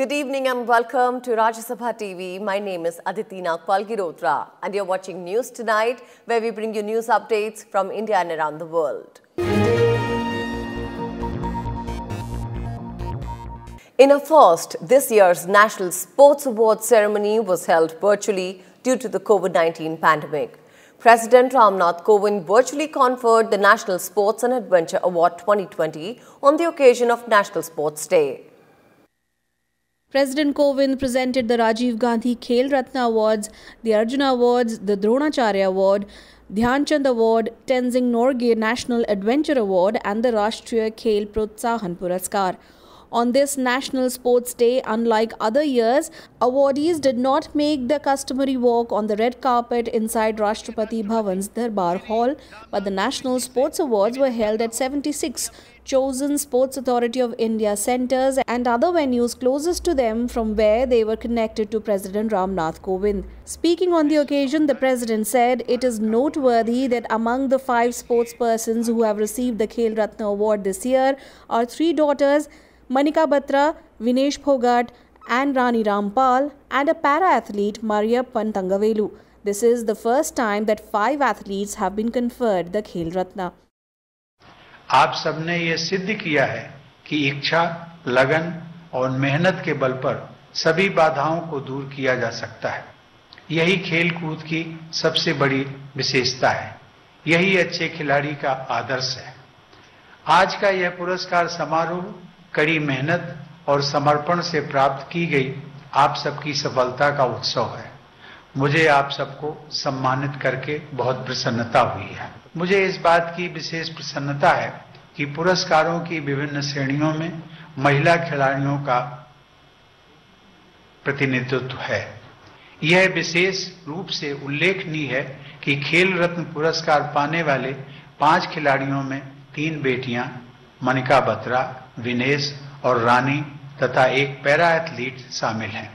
Good evening and welcome to Rajya Sabha TV. My name is Aditi Nagpal Girotra and you're watching News Tonight where we bring you news updates from India and around the world. In a first, this year's National Sports Awards ceremony was held virtually due to the COVID-19 pandemic. President Ramnath Kovind virtually conferred the National Sports and Adventure Award 2020 on the occasion of National Sports Day. President Kovind presented the Rajiv Gandhi Khel Ratna Awards, the Arjuna Awards, the Dronacharya Award, Dhyanchand Award, Tenzing Norgay National Adventure Award and the Rashtriya Khel Protsahan Puraskar. On this National Sports Day, unlike other years, awardees did not make the customary walk on the red carpet inside Rashtrapati Bhavan's Darbar Hall, but the National Sports Awards were held at 76 chosen Sports Authority of India centers and other venues closest to them from where they were connected to President Ramnath Kovind. Speaking on the occasion, the President said it is noteworthy that among the five sportspersons who have received the Khel Ratna Award this year are three daughters Manika Batra, Vinesh Phogat, and Rani Rampal, and a para athlete, Maria Pantangavelu. This is the first time that five athletes have been conferred the Khel Ratna. आप सबने ये सिद्ध किया है कि इच्छा लगन और मेहनत के बल पर सभी बाधाओं को दूर किया जा सकता है यही खेल कूद की सबसे बड़ी विशेषता है यही अच्छे खिलाड़ी का आदर्श है आज का यह पुरस्कार समारोह कड़ी मेहनत और समर्पण से प्राप्त की गई आप सबकी सफलता का उत्सव है मुझे आप सबको सम्मानित करके बहुत प्रसन्नता हुई है मुझे इस बात की विशेष प्रसन्नता है कि पुरस्कारों की विभिन्न श्रेणियों में महिला खिलाड़ियों का प्रतिनिधित्व है यह विशेष रूप से उल्लेखनीय है कि खेल रत्न पुरस्कार पाने वाले पांच खिलाड़ियों में तीन बेटियां मनिका बत्रा विनेश और रानी तथा एक पैरा एथलीट शामिल हैं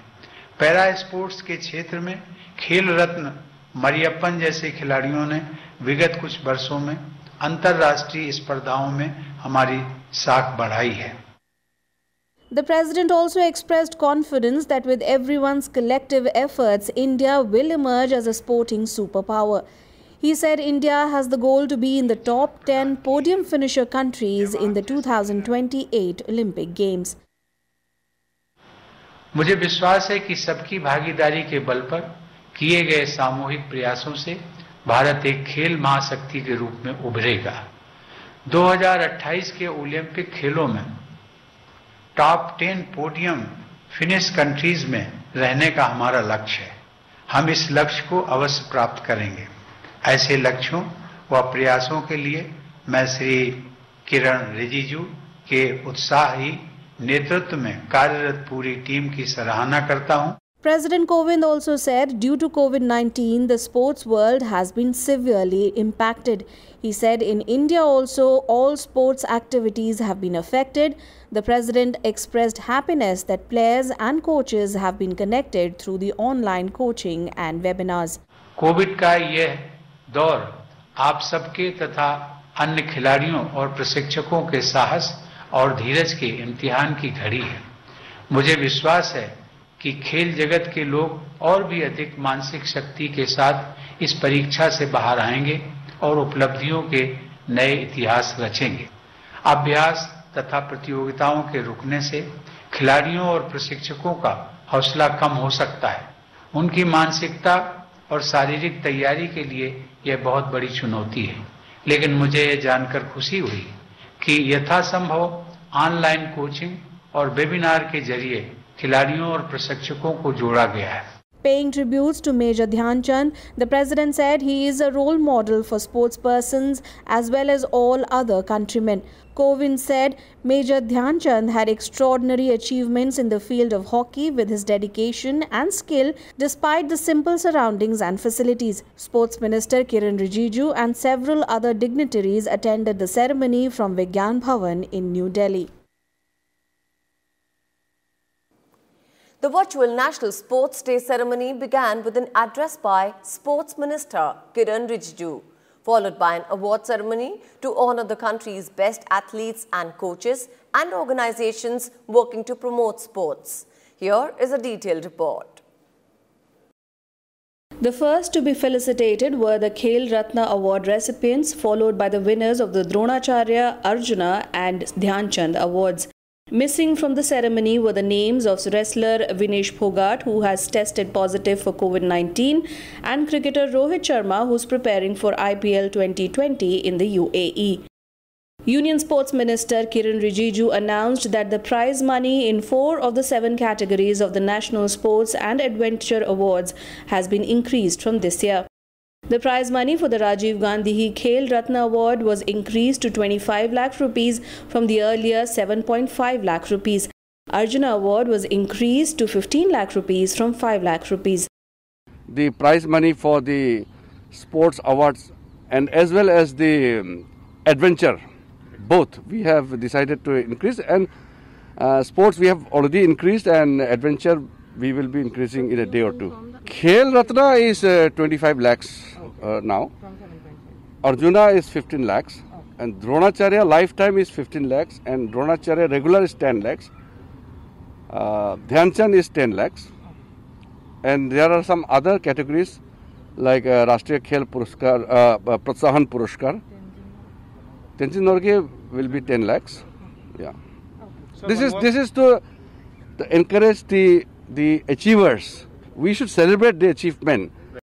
पैरा स्पोर्ट्स के क्षेत्र में खेल रत्न मरियप्पन जैसे खिलाड़ियों ने विगत कुछ वर्षों में अंतरराष्ट्रीय स्पर्धाओं में हमारी साख बढ़ाई है The president also expressed confidence that with everyone's collective efforts, India will emerge as a sporting superpower. He said India has the goal to be in the top 10 podium finisher countries in the 2028 Olympic Games. मुझे विश्वास है कि सबकी भागीदारी के बल पर किए गए सामूहिक प्रयासों से भारत एक खेल महाशक्ति के रूप में उभरेगा 2028 के ओलंपिक खेलों में टॉप 10 पोडियम फिनिश कंट्रीज में रहने का हमारा लक्ष्य है हम इस लक्ष्य को अवश्य प्राप्त करेंगे ऐसे लक्ष्यों व प्रयासों के लिए मैं श्री किरण रिजिजू के उत्साही नेतृत्व में कार्यरत पूरी टीम की सराहना करता हूं। President Kovind also said due to COVID 19, the sports world has been severely impacted. He said in India also, all sports activities have been affected. The president expressed happiness that players and coaches have been connected through the online coaching and webinars. COVID ka यह दौर आप सबके तथा अन्य खिलाड़ियों और प्रशिक्षकों के साहस और धीरज के इम्तिहान की घड़ी है मुझे विश्वास है कि खेल जगत के लोग और भी अधिक मानसिक शक्ति के साथ इस परीक्षा से बाहर आएंगे और उपलब्धियों के नए इतिहास रचेंगे अभ्यास तथा प्रतियोगिताओं के रुकने से खिलाड़ियों और प्रशिक्षकों का हौसला कम हो सकता है उनकी मानसिकता और शारीरिक तैयारी के लिए यह बहुत बड़ी चुनौती है लेकिन मुझे ये जानकर खुशी हुई कि यथासंभव ऑनलाइन कोचिंग और वेबिनार के जरिए खिलाड़ियों और प्रशिक्षकों को जोड़ा गया है Paying tributes to Major Dhyanchand, the president said he is a role model for sportspersons as well as all other countrymen. Kovind said Major Dhyanchand had extraordinary achievements in the field of hockey with his dedication and skill despite the simple surroundings and facilities. Sports Minister Kiran Rijiju and several other dignitaries attended the ceremony from Vigyan Bhavan in New Delhi. The virtual National Sports Day ceremony began with an address by Sports Minister Kiran Rijiju, followed by an award ceremony to honour the country's best athletes and coaches and organisations working to promote sports. Here is a detailed report. The first to be felicitated were the Khel Ratna Award recipients, followed by the winners of the Dronacharya, Arjuna, and Dhyanchand Awards. Missing from the ceremony were the names of wrestler Vinesh Phogat, who has tested positive for COVID 19, and cricketer Rohit Sharma, who's preparing for IPL 2020 in the UAE. Union Sports Minister Kiran Rijiju announced that the prize money in four of the seven categories of the National Sports and Adventure Awards has been increased from this year. The prize money for the Rajiv Gandhi Khel Ratna Award was increased to 25 lakh rupees from the earlier 7.5 lakh rupees. Arjuna Award was increased to 15 lakh rupees from 5 lakh rupees. The prize money for the sports awards and as well as the um, adventure, both we have decided to increase and uh, sports we have already increased and adventure we will be increasing in a day or two. Khel Ratna is twenty five lakhs now Arjuna is fifteen lakhs and Dronacharya lifetime is fifteen lakhs and Dronacharya regular is ten lakhs Dhyanchand is ten lakhs and there are some other categories like Rashtriya Khel Puraskar Protsahan Puraskar Tenzing Norgay will be ten lakhs yeah this is this is to encourage the achievers we should celebrate the achievement.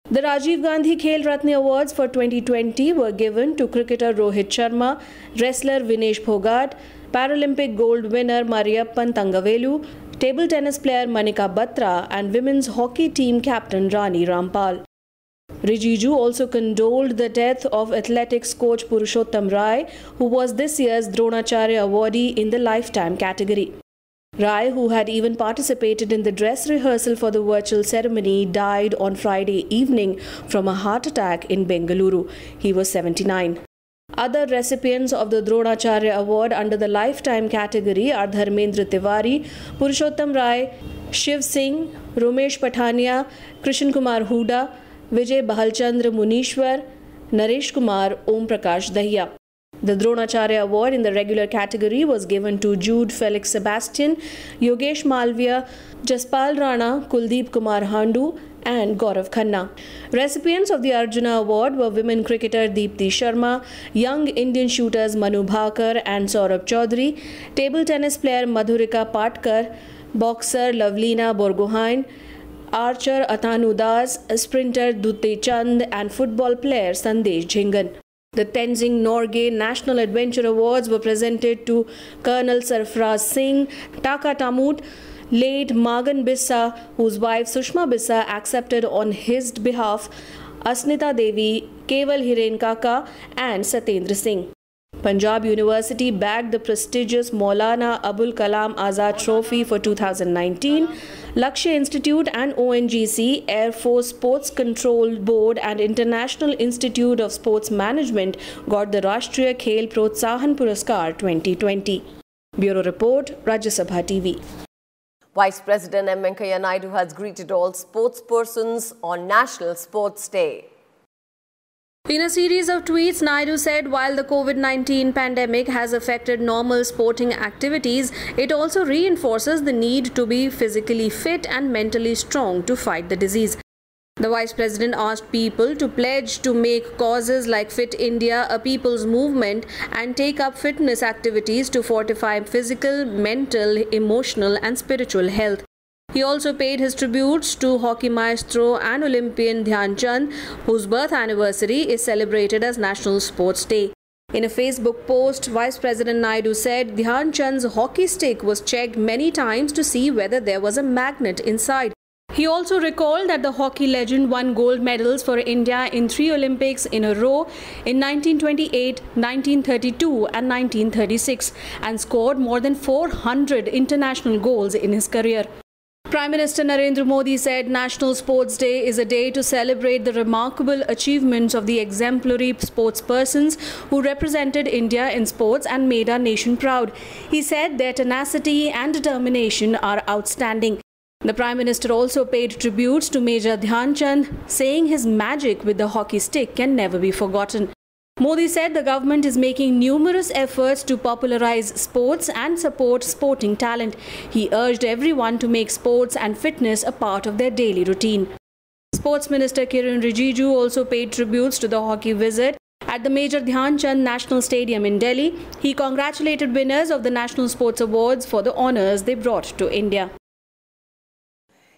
The Rajiv Gandhi Khel Ratne Awards for 2020 were given to cricketer Rohit Sharma, wrestler Vinesh Bhogat, Paralympic gold winner Mariappan Tangavelu, table tennis player Manika Batra and women's hockey team captain Rani Rampal. Rijiju also condoled the death of athletics coach Purushottam Rai, who was this year's Dronacharya awardee in the lifetime category. Rai, who had even participated in the dress rehearsal for the virtual ceremony, died on Friday evening from a heart attack in Bengaluru. He was 79. Other recipients of the Dronacharya Award under the lifetime category are Dharmendra Tiwari, Purushottam Rai, Shiv Singh, Romesh Patania, Krishan Kumar Huda, Vijay Bahalchandra Munishwar, Naresh Kumar, Om Prakash Dahiya. The Dronacharya Award in the regular category was given to Jude Felix Sebastian, Yogesh Malviya, Jaspal Rana, Kuldeep Kumar Handu, and Gaurav Khanna. Recipients of the Arjuna Award were women cricketer Deepthi Sharma, young Indian shooters Manu Bhakar and Saurabh Chaudhary, table tennis player Madhurika Patkar, boxer Lavlina Borgohain, archer Atanu Das, sprinter Dutte Chand, and football player Sandesh Jhingan. The Tenzing Norgay National Adventure Awards were presented to Colonel Sarfraz Singh, Taka Tamut, late Magan Bissa, whose wife Sushma Bissa accepted on his behalf, Asnita Devi, Keval Hirankaka, and Satendra Singh. Punjab University bagged the prestigious Maulana Abul Kalam Azad Trophy for 2019. Lakshya Institute and ONGC, Air Force Sports Control Board and International Institute of Sports Management got the Rashtriya Khel Protsahan Puraskar 2020. Bureau Report, Rajya Sabha TV. Vice President M. Venkaya Naidu has greeted all sportspersons on National Sports Day. In a series of tweets, Naidu said while the COVID 19 pandemic has affected normal sporting activities, it also reinforces the need to be physically fit and mentally strong to fight the disease. The vice president asked people to pledge to make causes like Fit India a people's movement and take up fitness activities to fortify physical, mental, emotional, and spiritual health. He also paid his tributes to hockey maestro and Olympian Dhyan Chand, whose birth anniversary is celebrated as National Sports Day. In a Facebook post, Vice President Naidu said Dhyan Chand's hockey stick was checked many times to see whether there was a magnet inside. He also recalled that the hockey legend won gold medals for India in three Olympics in a row in 1928, 1932 and 1936 and scored more than 400 international goals in his career. Prime Minister Narendra Modi said National Sports Day is a day to celebrate the remarkable achievements of the exemplary sportspersons who represented India in sports and made our nation proud. He said their tenacity and determination are outstanding. The Prime Minister also paid tributes to Major Dhyanchand, saying his magic with the hockey stick can never be forgotten. Modi said the government is making numerous efforts to popularize sports and support sporting talent. He urged everyone to make sports and fitness a part of their daily routine. Sports Minister Kiran Rijiju also paid tributes to the hockey wizard at the Major Dhyan Chand National Stadium in Delhi. He congratulated winners of the National Sports Awards for the honours they brought to India.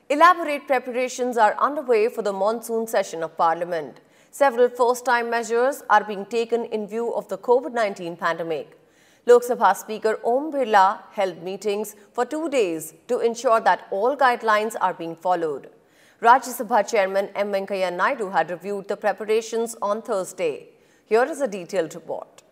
Elaborate preparations are underway for the monsoon session of Parliament. Several first-time measures are being taken in view of the COVID-19 pandemic. Lok Sabha Speaker Om Birla held meetings for two days to ensure that all guidelines are being followed. Rajya Sabha Chairman M. Venkaya Naidu had reviewed the preparations on Thursday. Here is a detailed report.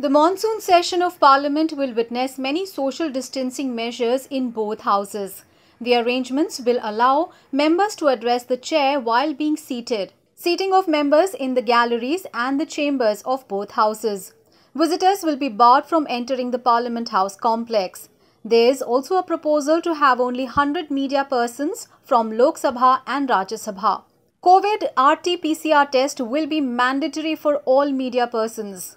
The monsoon session of Parliament will witness many social distancing measures in both houses. The arrangements will allow members to address the chair while being seated seating of members in the galleries and the chambers of both houses. Visitors will be barred from entering the Parliament House complex. There is also a proposal to have only 100 media persons from Lok Sabha and Rajya Sabha. COVID RT-PCR test will be mandatory for all media persons.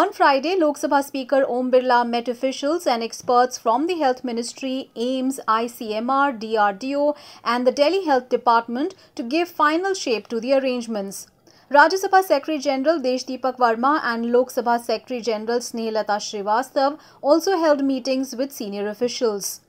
On Friday, Lok Sabha Speaker Om Birla met officials and experts from the Health Ministry, AIMS, ICMR, DRDO and the Delhi Health Department to give final shape to the arrangements. Rajya Sabha Secretary General Desh Deepak Varma and Lok Sabha Secretary General Snehlata Srivastav also held meetings with senior officials.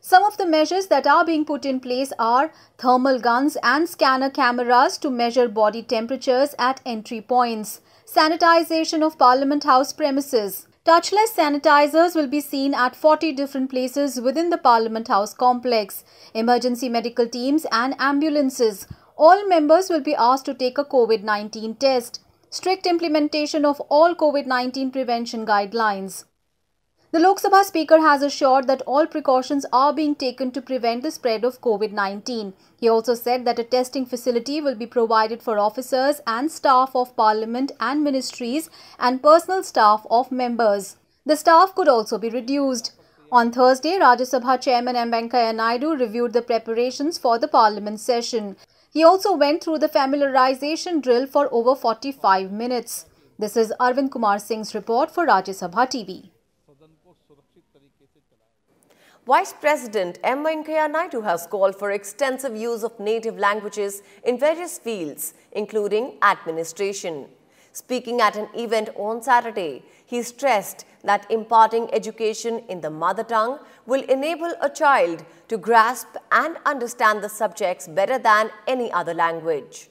Some of the measures that are being put in place are thermal guns and scanner cameras to measure body temperatures at entry points sanitization of Parliament House premises. Touchless sanitizers will be seen at 40 different places within the Parliament House complex. Emergency medical teams and ambulances. All members will be asked to take a COVID-19 test. Strict implementation of all COVID-19 prevention guidelines. The Lok Sabha Speaker has assured that all precautions are being taken to prevent the spread of COVID 19. He also said that a testing facility will be provided for officers and staff of Parliament and ministries and personal staff of members. The staff could also be reduced. On Thursday, Rajya Sabha Chairman M. Venkaya Naidu reviewed the preparations for the Parliament session. He also went through the familiarization drill for over 45 minutes. This is Arvind Kumar Singh's report for Rajya Sabha TV. Vice President M. Venkaya Naidu has called for extensive use of native languages in various fields, including administration. Speaking at an event on Saturday, he stressed that imparting education in the mother tongue will enable a child to grasp and understand the subjects better than any other language.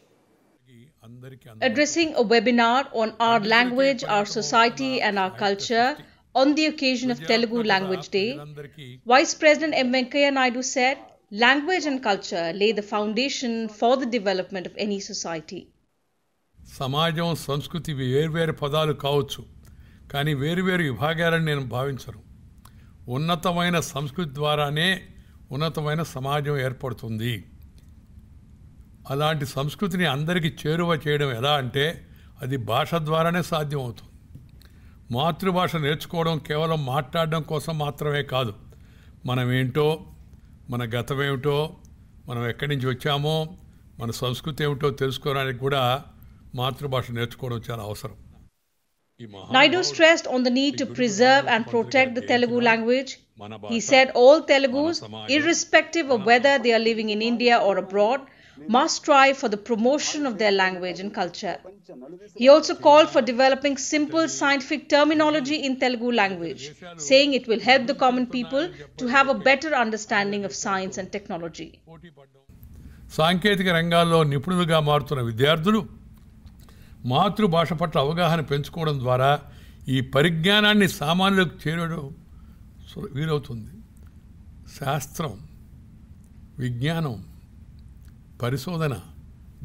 Addressing a webinar on our language, our society and our culture, On the occasion of Telugu Language Day, Vice President M. Venkaya Naidu said, Language and culture lay the foundation for the development of any society. సమాజం సంస్కృతి వేర్వేరు పదాలు కావచ్చు కానీ వేరువేరు విభాగాలని నేను భావించను ఉన్నతమైన సంస్కృతి ద్వారానే ఉన్నతమైన సమాజం ఏర్పడుతుంది అలాంటి సంస్కృతిని అందరికీ చేరువ చేయడం ఎలా అంటే అది భాష ద్వారానే సాధ్యమవుతుంది మాతృభాష నేర్చుకోవడం కేవలం మాట్లాడడం కోసం మాత్రమే కాదు మనం మన గతమేమిటో మనం ఎక్కడి నుంచి వచ్చామో మన సంస్కృతి ఏమిటో తెలుసుకోవడానికి కూడా మాతృభాష నేర్చుకోవడం చాలా అవసరం Naidu stressed on the need to preserve and protect the Telugu language. He said all Telugus, irrespective of whether they are living in India or abroad, must strive for the promotion of their language and culture. He also called for developing simple scientific terminology in Telugu language, saying it will help the common people to have a better understanding of science and technology. సాంకేతిక రంగాల్లో నిపుణులుగా మారుతున్న విద్యార్థులు మాతృభాష పట్ల అవగాహన పెంచుకోవడం ద్వారా ఈ పరిజ్ఞానాన్ని సామాన్యులకు చేరడం వీలవుతుంది శాస్త్రం విజ్ఞానం పరిశోధన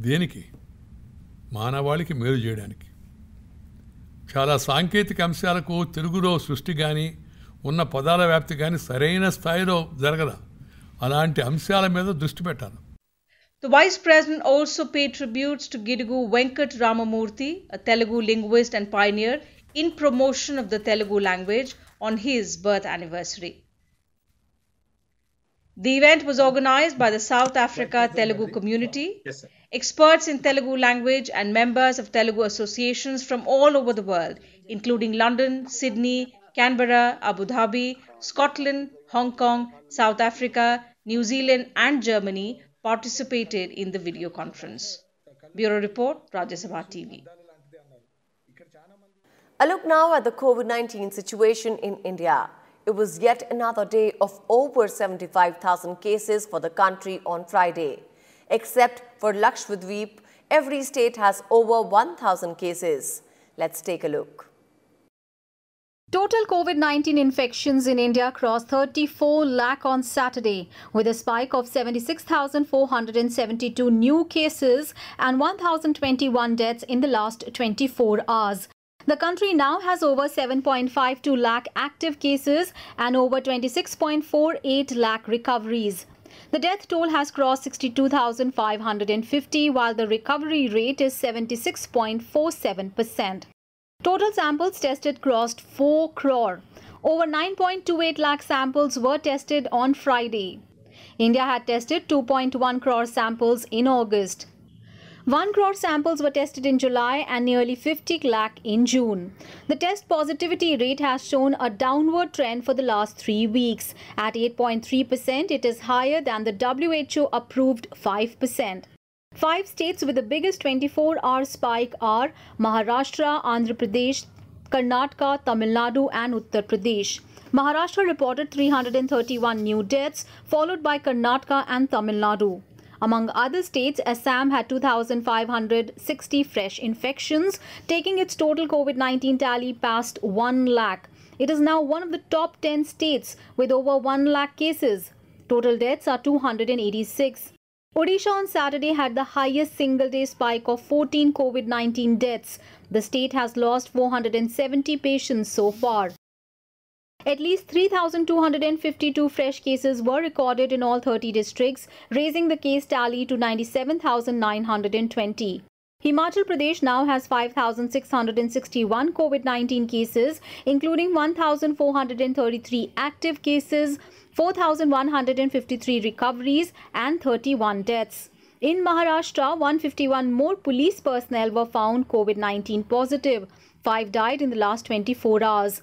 దేనికి మానవాళికి మేలు చేయడానికి చాలా సాంకేతిక అంశాలకు తెలుగులో సృష్టి కానీ ఉన్న పదాల వ్యాప్తి కానీ సరైన స్థాయిలో జరగదా అలాంటి అంశాల మీద దృష్టి పెట్టాలి The Vice President also paid tributes to Gidugu Venkat Ramamurthy, a Telugu linguist and pioneer in promotion of the Telugu language on his birth anniversary. The event was organized by the South Africa Telugu community, yes, experts in Telugu language, and members of Telugu associations from all over the world, including London, Sydney, Canberra, Abu Dhabi, Scotland, Hong Kong, South Africa, New Zealand, and Germany, participated in the video conference. Bureau Report, Rajya Sabha TV. A look now at the COVID 19 situation in India. It was yet another day of over 75,000 cases for the country on Friday. Except for Lakshadweep, every state has over 1,000 cases. Let's take a look. Total COVID-19 infections in India crossed 34 lakh on Saturday with a spike of 76,472 new cases and 1,021 deaths in the last 24 hours. The country now has over 7.52 lakh active cases and over 26.48 lakh recoveries. The death toll has crossed 62,550 while the recovery rate is 76.47%. Total samples tested crossed 4 crore. Over 9.28 lakh samples were tested on Friday. India had tested 2.1 crore samples in August. 1 crore samples were tested in July and nearly 50 lakh in June. The test positivity rate has shown a downward trend for the last three weeks. At 8.3%, it is higher than the WHO approved 5%. Five states with the biggest 24-hour spike are Maharashtra, Andhra Pradesh, Karnataka, Tamil Nadu and Uttar Pradesh. Maharashtra reported 331 new deaths, followed by Karnataka and Tamil Nadu. Among other states, Assam had 2,560 fresh infections, taking its total COVID 19 tally past 1 lakh. It is now one of the top 10 states with over 1 lakh cases. Total deaths are 286. Odisha on Saturday had the highest single day spike of 14 COVID 19 deaths. The state has lost 470 patients so far. At least 3,252 fresh cases were recorded in all 30 districts, raising the case tally to 97,920. Himachal Pradesh now has 5,661 COVID 19 cases, including 1,433 active cases, 4,153 recoveries, and 31 deaths. In Maharashtra, 151 more police personnel were found COVID 19 positive. Five died in the last 24 hours.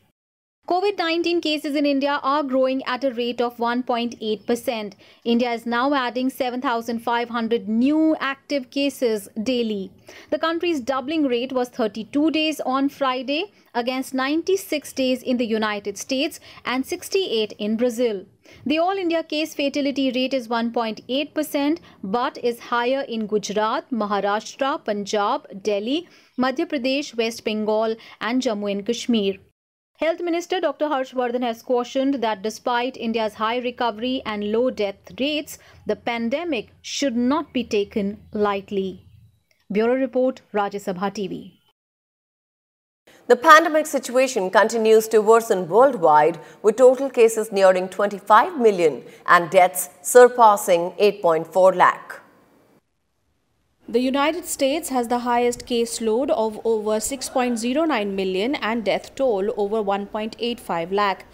COVID 19 cases in India are growing at a rate of 1.8%. India is now adding 7,500 new active cases daily. The country's doubling rate was 32 days on Friday against 96 days in the United States and 68 in Brazil. The all India case fatality rate is 1.8% but is higher in Gujarat, Maharashtra, Punjab, Delhi, Madhya Pradesh, West Bengal and Jammu and Kashmir. Health Minister Dr. Harshvardhan has cautioned that despite India's high recovery and low death rates, the pandemic should not be taken lightly. Bureau Report, Rajya Sabha TV. The pandemic situation continues to worsen worldwide, with total cases nearing 25 million and deaths surpassing 8.4 lakh. The United States has the highest caseload of over 6.09 million and death toll over 1.85 lakh.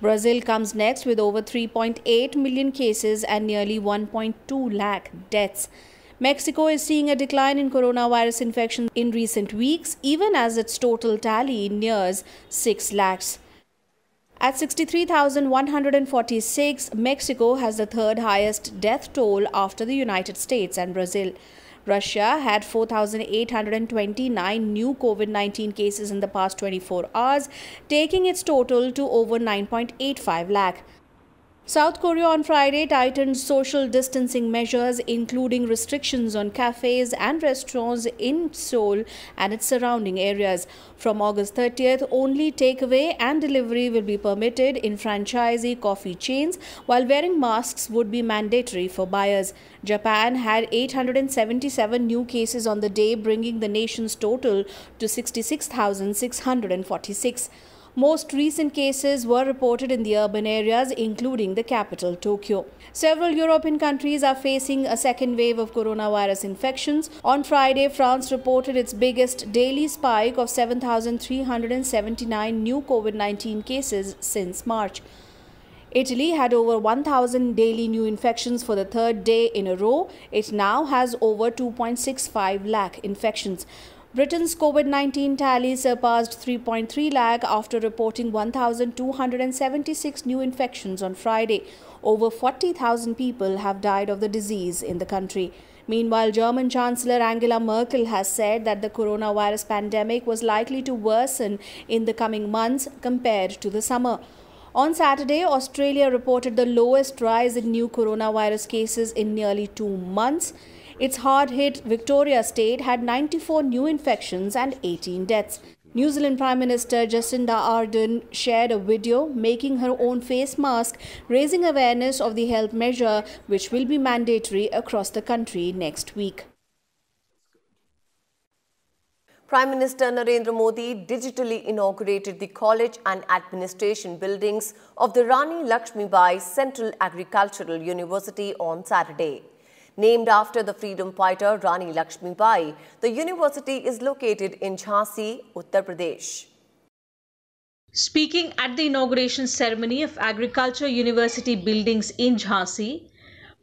Brazil comes next with over 3.8 million cases and nearly 1.2 lakh deaths. Mexico is seeing a decline in coronavirus infections in recent weeks, even as its total tally nears 6 lakhs. At 63,146, Mexico has the third highest death toll after the United States and Brazil. Russia had 4,829 new COVID 19 cases in the past 24 hours, taking its total to over 9.85 lakh. South Korea on Friday tightened social distancing measures, including restrictions on cafes and restaurants in Seoul and its surrounding areas. From August 30th, only takeaway and delivery will be permitted in franchisee coffee chains, while wearing masks would be mandatory for buyers. Japan had 877 new cases on the day, bringing the nation's total to 66,646. Most recent cases were reported in the urban areas, including the capital, Tokyo. Several European countries are facing a second wave of coronavirus infections. On Friday, France reported its biggest daily spike of 7,379 new COVID 19 cases since March. Italy had over 1,000 daily new infections for the third day in a row. It now has over 2.65 lakh infections. Britain's COVID 19 tally surpassed 3.3 lakh after reporting 1,276 new infections on Friday. Over 40,000 people have died of the disease in the country. Meanwhile, German Chancellor Angela Merkel has said that the coronavirus pandemic was likely to worsen in the coming months compared to the summer. On Saturday, Australia reported the lowest rise in new coronavirus cases in nearly two months. Its hard hit Victoria state had 94 new infections and 18 deaths. New Zealand Prime Minister Jacinda Ardern shared a video making her own face mask, raising awareness of the health measure, which will be mandatory across the country next week. Prime Minister Narendra Modi digitally inaugurated the college and administration buildings of the Rani Lakshmibai Central Agricultural University on Saturday. Named after the freedom fighter Rani Lakshmibai, the university is located in Jhansi, Uttar Pradesh. Speaking at the inauguration ceremony of Agriculture University buildings in Jhansi,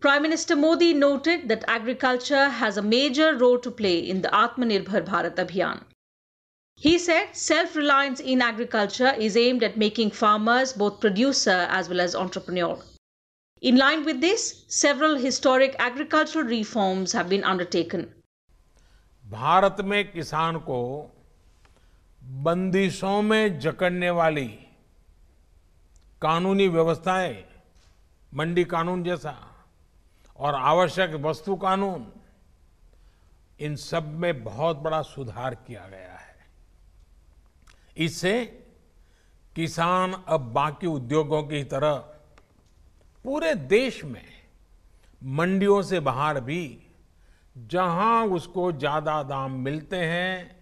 Prime Minister Modi noted that agriculture has a major role to play in the Atmanirbhar Bharat Abhiyan. He said self reliance in agriculture is aimed at making farmers both producer as well as entrepreneur. In line with this, several historic agricultural reforms have been undertaken. Bharat में किसान को बंदिशों में जकड़ने वाली कानूनी व्यवस्थाएं मंडी कानून जैसा और आवश्यक वस्तु कानून इन सब में बहुत बड़ा सुधार किया गया है इससे किसान अब बाकी उद्योगों की तरह पूरे देश में मंडियों से बाहर भी जहां उसको ज्यादा दाम मिलते हैं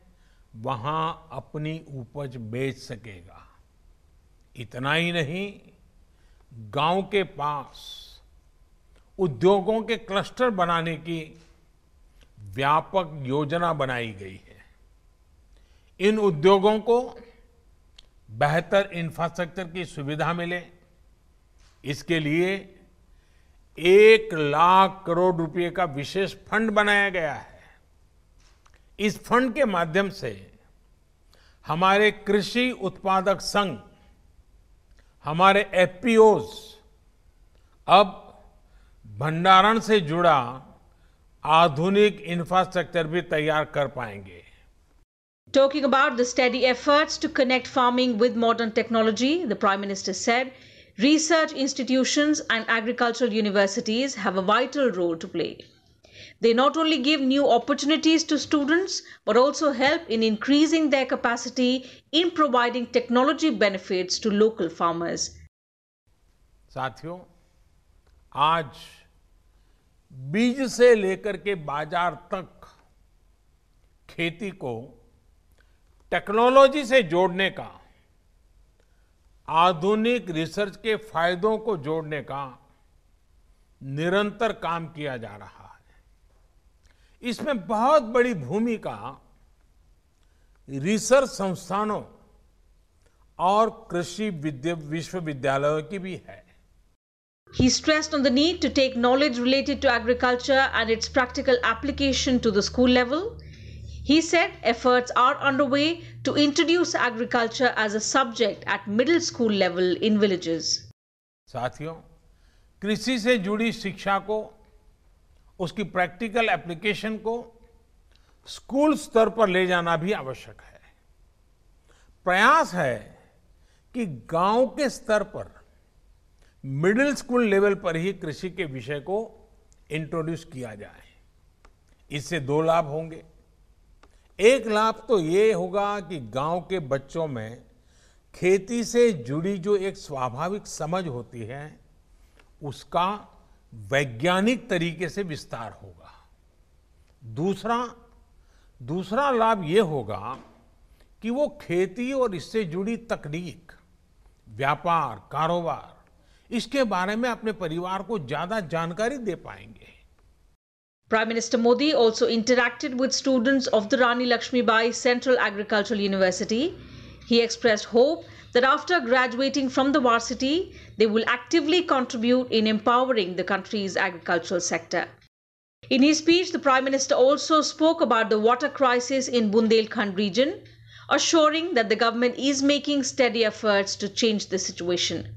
वहां अपनी उपज बेच सकेगा इतना ही नहीं गांव के पास उद्योगों के क्लस्टर बनाने की व्यापक योजना बनाई गई है इन उद्योगों को बेहतर इंफ्रास्ट्रक्चर की सुविधा मिले इसके लिए एक लाख करोड़ रुपए का विशेष फंड बनाया गया है इस फंड के माध्यम से हमारे कृषि उत्पादक संघ हमारे एफपीओस अब भंडारण से जुड़ा आधुनिक इंफ्रास्ट्रक्चर भी तैयार कर पाएंगे talking about the study efforts to connect farming with modern technology the prime minister said Research institutions and agricultural universities have a vital role to play. They not only give new opportunities to students but also help in increasing their capacity in providing technology benefits to local farmers. साथियों आज बीज से लेकर के बाजार तक खेती को टेक्नोलॉजी से जोड़ने का आधुनिक रिसर्च के फायदों को जोड़ने का निरंतर काम किया जा रहा है इसमें बहुत बड़ी भूमिका रिसर्च संस्थानों और कृषि विश्वविद्यालयों की भी है He stressed on the need to take knowledge related to agriculture and its practical application to the school level He said efforts are underway to introduce agriculture as a subject at middle school level in villages. साथियों कृषि से जुड़ी शिक्षा को उसकी practical application को school स्तर पर ले जाना भी आवश्यक है प्रयास है कि गांव के स्तर पर मिडिल स्कूल लेवल पर ही कृषि के विषय को इंट्रोड्यूस किया जाए इससे दो लाभ होंगे एक लाभ तो ये होगा कि गांव के बच्चों में खेती से जुड़ी जो एक स्वाभाविक समझ होती है उसका वैज्ञानिक तरीके से विस्तार होगा दूसरा दूसरा लाभ ये होगा कि वो खेती और इससे जुड़ी तकनीक व्यापार कारोबार इसके बारे में अपने परिवार को ज़्यादा जानकारी दे पाएंगे Prime Minister Modi also interacted with students of the Rani Lakshmibai Central Agricultural University. He expressed hope that after graduating from the varsity, they will actively contribute in empowering the country's agricultural sector. In his speech, the Prime Minister also spoke about the water crisis in Bundelkhand region, assuring that the government is making steady efforts to change the situation.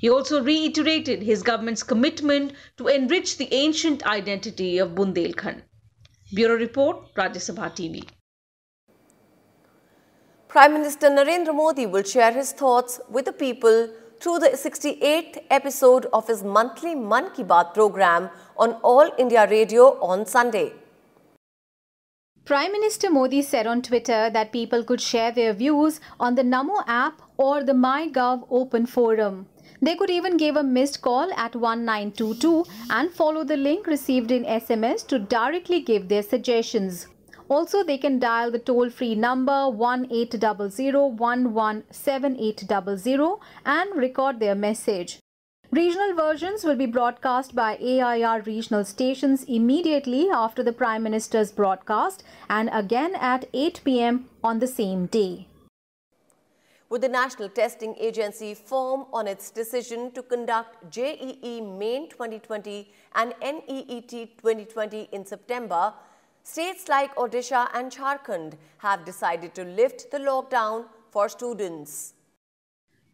He also reiterated his government's commitment to enrich the ancient identity of Bundelkhand. Bureau Report, Rajya Sabha TV. Prime Minister Narendra Modi will share his thoughts with the people through the 68th episode of his monthly Man Ki Baat program on All India Radio on Sunday. Prime Minister Modi said on Twitter that people could share their views on the Namo app or the MyGov open forum. They could even give a missed call at 1922 and follow the link received in SMS to directly give their suggestions. Also, they can dial the toll-free number 1800117800 and record their message. Regional versions will be broadcast by AIR regional stations immediately after the Prime Minister's broadcast and again at 8 pm on the same day. Would the National Testing Agency firm on its decision to conduct JEE Main 2020 and NEET 2020 in September, states like Odisha and Jharkhand have decided to lift the lockdown for students.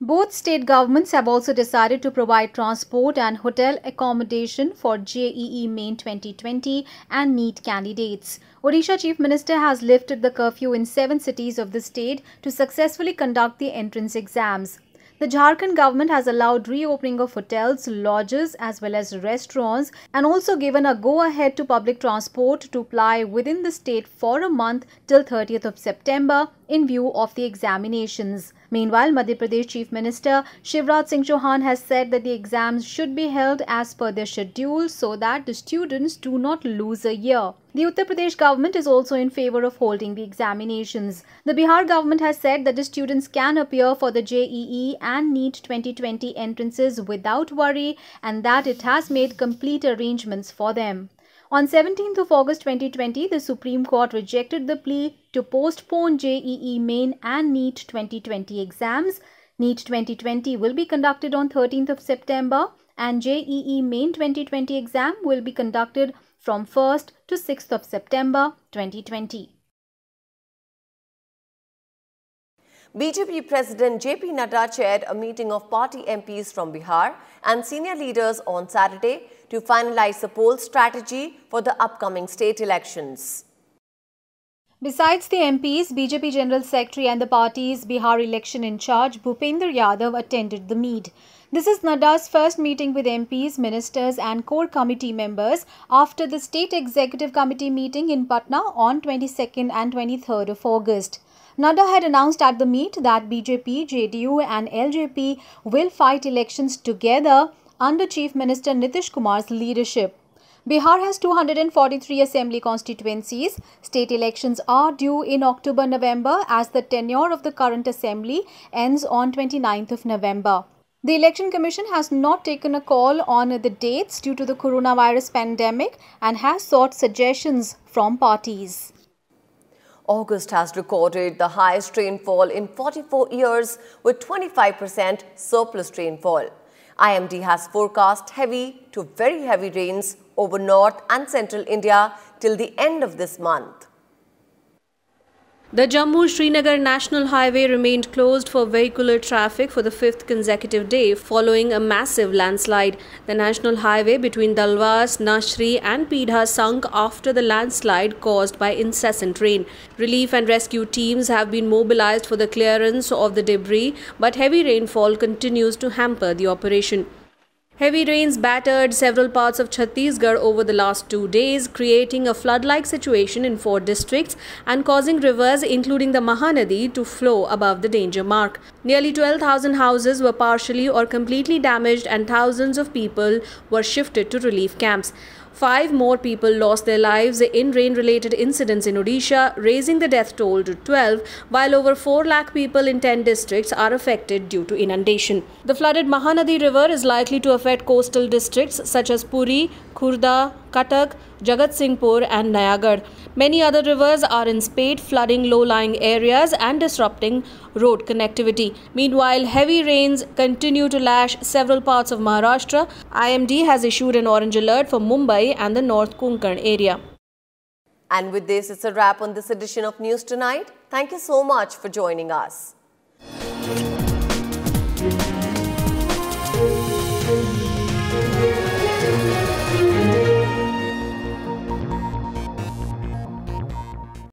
Both state governments have also decided to provide transport and hotel accommodation for JEE Main 2020 and NEET candidates. Odisha Chief Minister has lifted the curfew in seven cities of the state to successfully conduct the entrance exams. The Jharkhand government has allowed reopening of hotels, lodges as well as restaurants and also given a go-ahead to public transport to ply within the state for a month till 30th of September in view of the examinations. Meanwhile, Madhya Pradesh Chief Minister Shivraj Singh Chauhan has said that the exams should be held as per their schedule so that the students do not lose a year. The Uttar Pradesh government is also in favor of holding the examinations. The Bihar government has said that the students can appear for the JEE and NEET 2020 entrances without worry and that it has made complete arrangements for them. On 17th of August 2020, the Supreme Court rejected the plea to postpone JEE Main and NEET 2020 exams. NEET 2020 will be conducted on 13th of September and JEE Main 2020 exam will be conducted from 1st to 6th of September 2020. BJP President JP Nadda chaired a meeting of party MPs from Bihar and senior leaders on Saturday to finalize the poll strategy for the upcoming state elections. Besides the MPs, BJP General Secretary and the party's Bihar election in charge, Bhupendra Yadav attended the meet. This is Nadda's first meeting with MPs, ministers and core committee members after the State Executive Committee meeting in Patna on 22nd and 23rd of August. Nadda had announced at the meet that BJP, JDU and LJP will fight elections together under Chief Minister Nitish Kumar's leadership. Bihar has 243 assembly constituencies. State elections are due in October November as the tenure of the current assembly ends on 29th of November. The Election Commission has not taken a call on the dates due to the coronavirus pandemic and has sought suggestions from parties. August has recorded the highest rainfall in 44 years with 25% surplus rainfall. IMD has forecast heavy to very heavy rains over north and central India till the end of this month. The Jammu Srinagar National Highway remained closed for vehicular traffic for the fifth consecutive day following a massive landslide. The national highway between Dalwas, Nashri, and Pidha sunk after the landslide caused by incessant rain. Relief and rescue teams have been mobilized for the clearance of the debris, but heavy rainfall continues to hamper the operation. Heavy rains battered several parts of Chhattisgarh over the last two days, creating a flood-like situation in four districts and causing rivers, including the Mahanadi, to flow above the danger mark. Nearly 12,000 houses were partially or completely damaged and thousands of people were shifted to relief camps. Five more people lost their lives in rain-related incidents in Odisha, raising the death toll to 12, while over 4 lakh people in 10 districts are affected due to inundation. The flooded Mahanadi River is likely to affect coastal districts such as Puri, Khurda, Cuttack, Jagatsinghpur and Nayagarh. Many other rivers are in spate flooding low-lying areas and disrupting road connectivity. Meanwhile, heavy rains continue to lash several parts of Maharashtra. IMD has issued an orange alert for Mumbai and the North Konkan area. And with this, it's a wrap on this edition of News Tonight. Thank you so much for joining us.